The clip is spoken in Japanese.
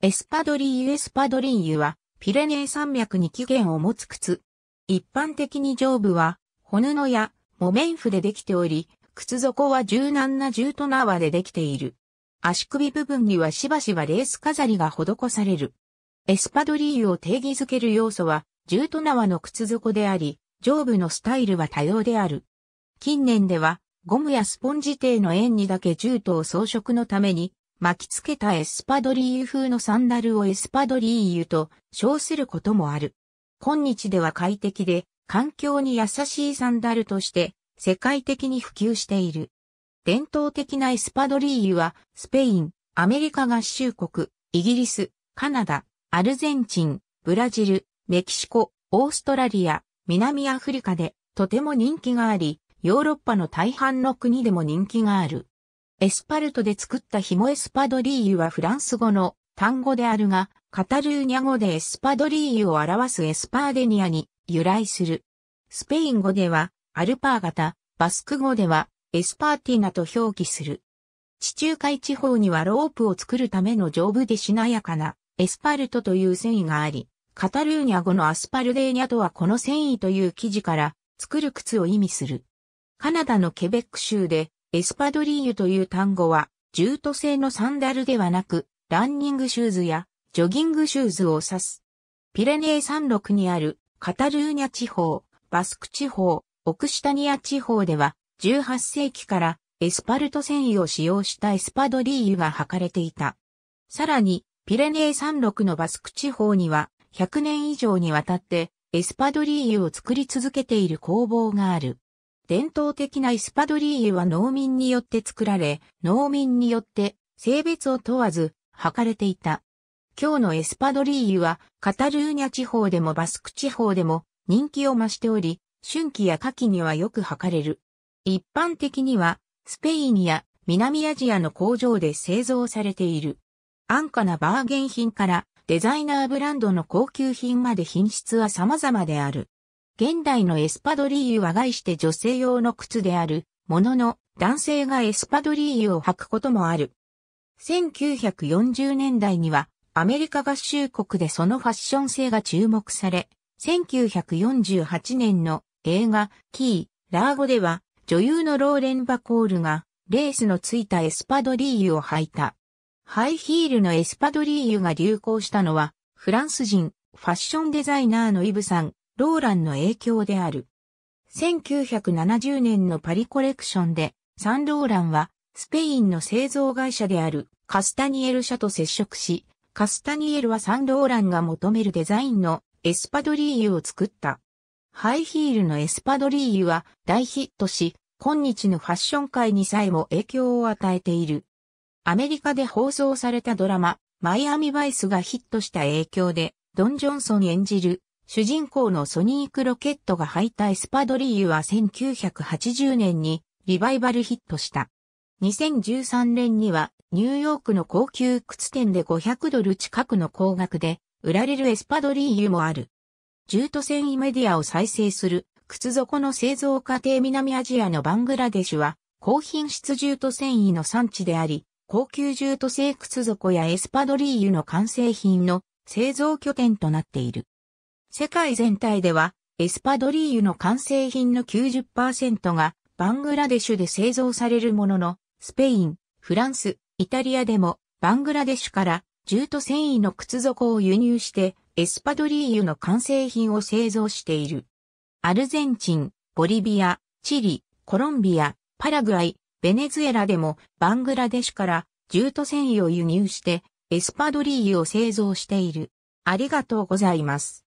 エスパドリーユ・エスパドリーユは、ピレネー山脈に起源を持つ靴。一般的に上部は、骨のや木綿布でできており、靴底は柔軟なジュートでできている。足首部分にはしばしばレース飾りが施される。エスパドリーユを定義づける要素は、ジュートの靴底であり、上部のスタイルは多様である。近年では、ゴムやスポンジ底の円にだけジュートを装飾のために巻きつけたエスパドリーユ風のサンダルをエスパドリーユと称することもある。今日では快適で環境に優しいサンダルとして世界的に普及している。伝統的なエスパドリーユはスペイン、アメリカ合衆国、イギリス、カナダ、アルゼンチン、ブラジル、メキシコ、オーストラリア、南アフリカでとても人気があり、ヨーロッパの大半の国でも人気がある。エスパルトで作ったヒモエスパドリーユはフランス語の単語であるが、カタルーニャ語でエスパドリーユを表すエスパーデニアに由来する。スペイン語ではアルパー型、バスク語ではエスパーティナと表記する。地中海地方にはロープを作るための丈夫でしなやかなエスパルトという繊維があり、カタルーニャ語のアスパルデーニャとはこの繊維という記事から作る靴を意味する。カナダのケベック州でエスパドリーユという単語は、ジュート製のサンダルではなく、ランニングシューズやジョギングシューズを指す。ピレネー山麓にあるカタルーニャ地方、バスク地方、オクシタニア地方では、18世紀からエスパルト繊維を使用したエスパドリーユが履かれていた。さらに、ピレネー山麓のバスク地方には、100年以上にわたってエスパドリーユを作り続けている工房がある。伝統的なイスパドリーユは農民によって作られ、農民によって性別を問わず履かれていた。今日のエスパドリーユはカタルーニャ地方でもバスク地方でも人気を増しており、春季や夏季にはよく履かれる。一般的にはスペインや南アジアの工場で製造されている。安価なバーゲン品からデザイナーブランドの高級品まで品質は様々である。現代のエスパドリーユは概して女性用の靴である、ものの、男性がエスパドリーユを履くこともある。1940年代には、アメリカ合衆国でそのファッション性が注目され、1948年の映画、キー、ラーゴでは、女優のローレン・バコールが、レースのついたエスパドリーユを履いた。ハイヒールのエスパドリーユが流行したのは、フランス人、ファッションデザイナーのイブさん、ローランの影響である。1970年のパリコレクションで、サンローランは、スペインの製造会社であるカスタニエル社と接触し、カスタニエルはサンローランが求めるデザインのエスパドリーユを作った。ハイヒールのエスパドリーユは大ヒットし、今日のファッション界にさえも影響を与えている。アメリカで放送されたドラマ、マイアミバイスがヒットした影響で、ドン・ジョンソン演じる主人公のソニークロケットが履いたエスパドリーユは1980年にリバイバルヒットした。2013年にはニューヨークの高級靴店で500ドル近くの高額で売られるエスパドリーユもある。重都繊維メディアを再生する靴底の製造過程南アジアのバングラデシュは高品質重都繊維の産地であり、高級重都製靴底やエスパドリーユの完成品の製造拠点となっている。世界全体では、エスパドリーユの完成品の90%がバングラデシュで製造されるものの、スペイン、フランス、イタリアでもバングラデシュから銃と繊維の靴底を輸入してエスパドリーユの完成品を製造している。アルゼンチン、ボリビア、チリ、コロンビア、パラグアイ、ベネズエラでもバングラデシュから銃と繊維を輸入してエスパドリーユを製造している。ありがとうございます。